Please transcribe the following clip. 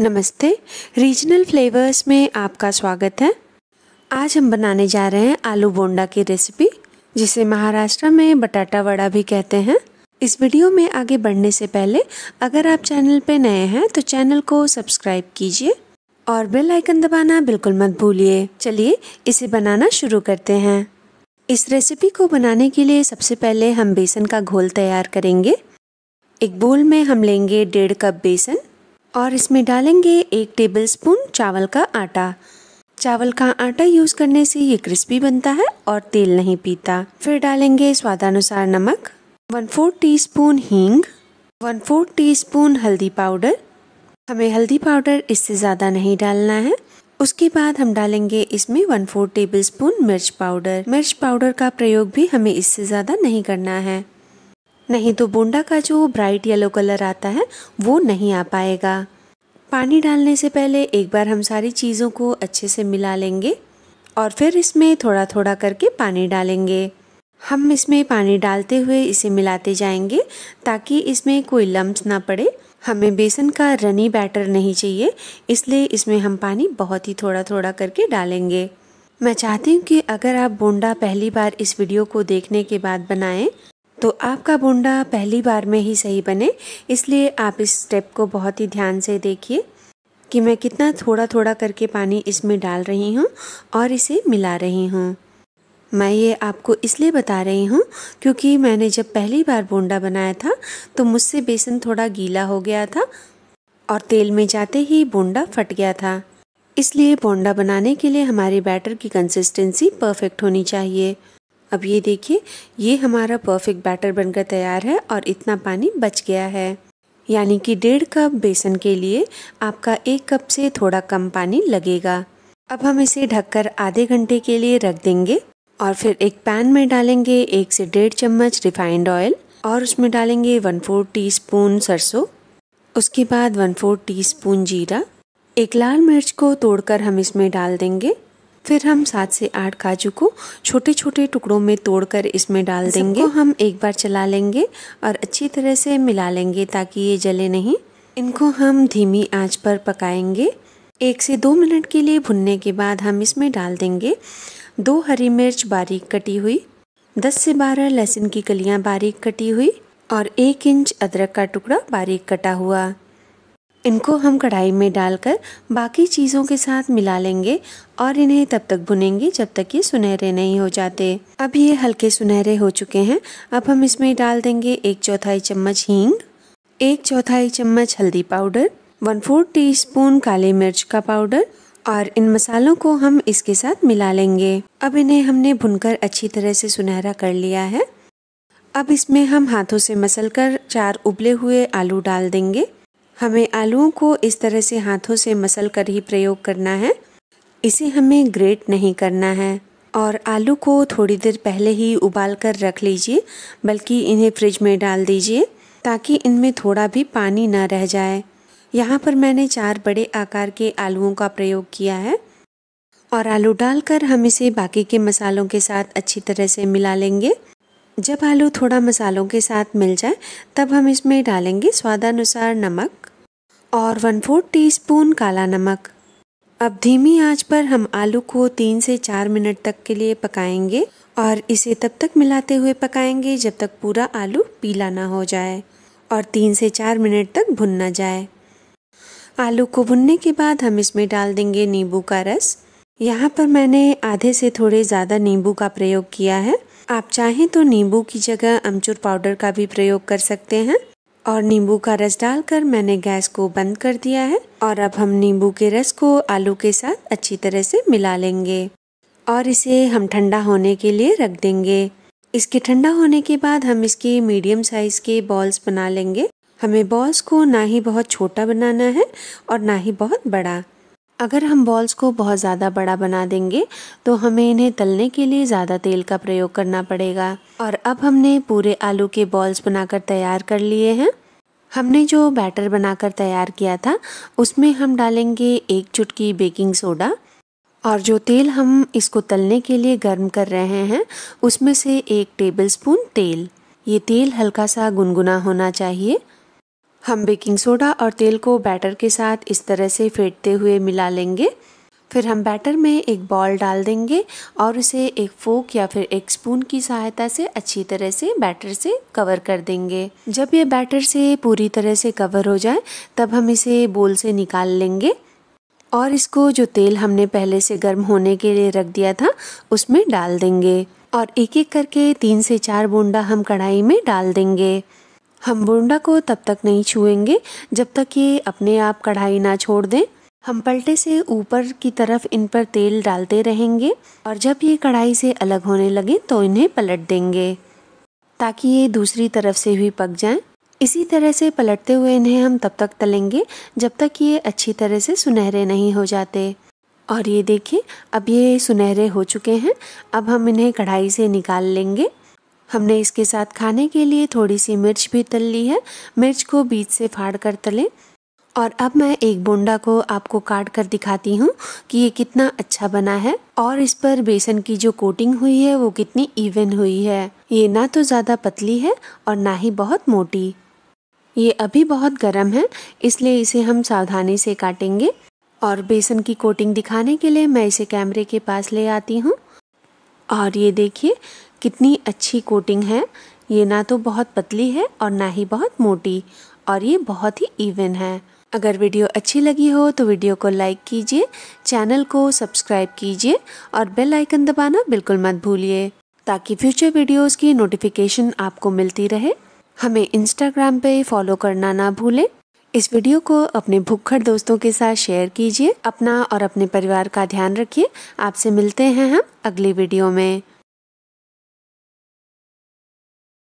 नमस्ते regional flavours में आपका स्वागत है आज हम बनाने जा रहे हैं आलू बोंडा की रेसिपी जिसे महाराष्ट्र में बटाटा वड़ा भी कहते हैं इस वीडियो में आगे बढ़ने से पहले अगर आप चैनल पर नए हैं तो चैनल को सब्सक्राइब कीजिए और बेल आइकन दबाना बिल्कुल मत भूलिए चलिए इसे बनाना शुरू करते हैं इस रेसिपी को बनाने के लिए सबसे पहले हम बेसन का घोल तैयार करेंगे एक बोल में हम लेंगे डेढ़ कप बेसन और इसमें डालेंगे एक टेबलस्पून चावल का आटा चावल का आटा यूज़ करने से ये क्रिस्पी बनता है और तेल नहीं पीता फिर डालेंगे स्वादानुसार नमक वन फोर टी स्पून हींग वन फोर टी स्पून हल्दी पाउडर हमें हल्दी पाउडर इससे ज़्यादा नहीं डालना है उसके बाद हम डालेंगे इसमें वन फोर टेबल स्पून मिर्च पाउडर मिर्च पाउडर का प्रयोग भी हमें इससे ज़्यादा नहीं करना है नहीं तो बोंडा का जो ब्राइट येलो कलर आता है वो नहीं आ पाएगा पानी डालने से पहले एक बार हम सारी चीज़ों को अच्छे से मिला लेंगे और फिर इसमें थोड़ा थोड़ा करके पानी डालेंगे हम इसमें पानी डालते हुए इसे मिलाते जाएंगे ताकि इसमें कोई लम्ब ना पड़े हमें बेसन का रनी बैटर नहीं चाहिए इसलिए इसमें हम पानी बहुत ही थोड़ा थोड़ा करके डालेंगे मैं चाहती हूँ कि अगर आप बोंडा पहली बार इस वीडियो को देखने के बाद बनाएं तो आपका बोंडा पहली बार में ही सही बने इसलिए आप इस स्टेप को बहुत ही ध्यान से देखिए कि मैं कितना थोड़ा थोड़ा करके पानी इसमें डाल रही हूँ और इसे मिला रही हूँ मैं ये आपको इसलिए बता रही हूँ क्योंकि मैंने जब पहली बार बोंडा बनाया था तो मुझसे बेसन थोड़ा गीला हो गया था और तेल में जाते ही बोंडा फट गया था इसलिए बोंडा बनाने के लिए हमारे बैटर की कंसिस्टेंसी परफेक्ट होनी चाहिए अब ये देखिए ये हमारा परफेक्ट बैटर बनकर तैयार है और इतना पानी बच गया है यानी कि डेढ़ कप बेसन के लिए आपका एक कप से थोड़ा कम पानी लगेगा अब हम इसे ढककर आधे घंटे के लिए रख देंगे और फिर एक पैन में डालेंगे एक से डेढ़ चम्मच रिफाइंड ऑयल और उसमें डालेंगे वन फोर टी सरसों उसके बाद वन फोर टी जीरा एक लाल मिर्च को तोड़कर हम इसमें डाल देंगे फिर हम सात से आठ काजू को छोटे छोटे टुकड़ों में तोड़कर इसमें डाल देंगे हम एक बार चला लेंगे और अच्छी तरह से मिला लेंगे ताकि ये जले नहीं इनको हम धीमी आंच पर पकाएंगे एक से दो मिनट के लिए भुनने के बाद हम इसमें डाल देंगे दो हरी मिर्च बारीक कटी हुई दस से बारह लहसुन की कलियाँ बारीक कटी हुई और एक इंच अदरक का टुकड़ा बारीक कटा हुआ इनको हम कढ़ाई में डालकर बाकी चीज़ों के साथ मिला लेंगे और इन्हें तब तक भुनेंगे जब तक ये सुनहरे नहीं हो जाते अब ये हल्के सुनहरे हो चुके हैं अब हम इसमें डाल देंगे एक चौथाई चम्मच हींग एक चौथाई चम्मच हल्दी powder one fourth teaspoon काली मिर्च का पाउडर और इन मसालों को हम इसके साथ मिला लेंगे अब इन्हें हमने भुनकर अच्छी तरह से सुनहरा कर लिया है अब इसमें हम हाथों से मसल कर चार उबले हुए आलू डाल देंगे हमें आलूओं को इस तरह से हाथों से मसल कर ही प्रयोग करना है इसे हमें ग्रेट नहीं करना है और आलू को थोड़ी देर पहले ही उबाल कर रख लीजिए बल्कि इन्हें फ्रिज में डाल दीजिए ताकि इनमें थोड़ा भी पानी ना रह जाए यहाँ पर मैंने चार बड़े आकार के आलूओं का प्रयोग किया है और आलू डालकर हम इसे बाकी के मसालों के साथ अच्छी तरह से मिला लेंगे जब आलू थोड़ा मसालों के साथ मिल जाए तब हम इसमें डालेंगे स्वादानुसार नमक और वन फोर्थ टी स्पून काला नमक अब धीमी आंच पर हम आलू को तीन से चार मिनट तक के लिए पकाएंगे और इसे तब तक मिलाते हुए पकाएंगे जब तक पूरा आलू पीला ना हो जाए और तीन से चार मिनट तक भुन ना जाए आलू को भुनने के बाद हम इसमें डाल देंगे नींबू का रस यहाँ पर मैंने आधे से थोड़े ज़्यादा नींबू का प्रयोग किया है आप चाहें तो नींबू की जगह अमचूर पाउडर का भी प्रयोग कर सकते हैं और नींबू का रस डालकर मैंने गैस को बंद कर दिया है और अब हम नींबू के रस को आलू के साथ अच्छी तरह से मिला लेंगे और इसे हम ठंडा होने के लिए रख देंगे इसके ठंडा होने के बाद हम इसके मीडियम साइज़ के बॉल्स बना लेंगे हमें बॉल्स को ना ही बहुत छोटा बनाना है और ना ही बहुत बड़ा अगर हम बॉल्स को बहुत ज़्यादा बड़ा बना देंगे तो हमें इन्हें तलने के लिए ज़्यादा तेल का प्रयोग करना पड़ेगा और अब हमने पूरे आलू के बॉल्स बनाकर तैयार कर लिए हैं हमने जो बैटर बनाकर तैयार किया था उसमें हम डालेंगे एक चुटकी बेकिंग सोडा और जो तेल हम इसको तलने के लिए गर्म कर रहे हैं उसमें से एक टेबल तेल ये तेल हल्का सा गुनगुना होना चाहिए हम बेकिंग सोडा और तेल को बैटर के साथ इस तरह से फेंटते हुए मिला लेंगे फिर हम बैटर में एक बॉल डाल देंगे और उसे एक फोक या फिर एक स्पून की सहायता से अच्छी तरह से बैटर से कवर कर देंगे जब ये बैटर से पूरी तरह से कवर हो जाए तब हम इसे बोल से निकाल लेंगे और इसको जो तेल हमने पहले से गर्म होने के लिए रख दिया था उसमें डाल देंगे और एक एक करके तीन से चार बूंदा हम कढ़ाई में डाल देंगे हम बुंडा को तब तक नहीं छुएंगे जब तक ये अपने आप कढ़ाई ना छोड़ दें हम पलटे से ऊपर की तरफ इन पर तेल डालते रहेंगे और जब ये कढ़ाई से अलग होने लगे तो इन्हें पलट देंगे ताकि ये दूसरी तरफ से भी पक जाएं। इसी तरह से पलटते हुए इन्हें हम तब तक तलेंगे जब तक ये अच्छी तरह से सुनहरे नहीं हो जाते और ये देखिए अब ये सुनहरे हो चुके हैं अब हम इन्हें कढ़ाई से निकाल लेंगे हमने इसके साथ खाने के लिए थोड़ी सी मिर्च भी तल ली है मिर्च को बीच से फाड़ कर तलें और अब मैं एक बोंडा को आपको काट कर दिखाती हूँ कि ये कितना अच्छा बना है और इस पर बेसन की जो कोटिंग हुई है वो कितनी इवन हुई है ये ना तो ज़्यादा पतली है और ना ही बहुत मोटी ये अभी बहुत गर्म है इसलिए इसे हम सावधानी से काटेंगे और बेसन की कोटिंग दिखाने के लिए मैं इसे कैमरे के पास ले आती हूँ और ये देखिए कितनी अच्छी कोटिंग है ये ना तो बहुत पतली है और ना ही बहुत मोटी और ये बहुत ही इवन है अगर वीडियो अच्छी लगी हो तो वीडियो को लाइक कीजिए चैनल को सब्सक्राइब कीजिए और बेल आइकन दबाना बिल्कुल मत भूलिए ताकि फ्यूचर वीडियोस की नोटिफिकेशन आपको मिलती रहे हमें इंस्टाग्राम पे फॉलो करना ना भूलें इस वीडियो को अपने भूखड़ दोस्तों के साथ शेयर कीजिए अपना और अपने परिवार का ध्यान रखिए आपसे मिलते हैं हम अगली वीडियो में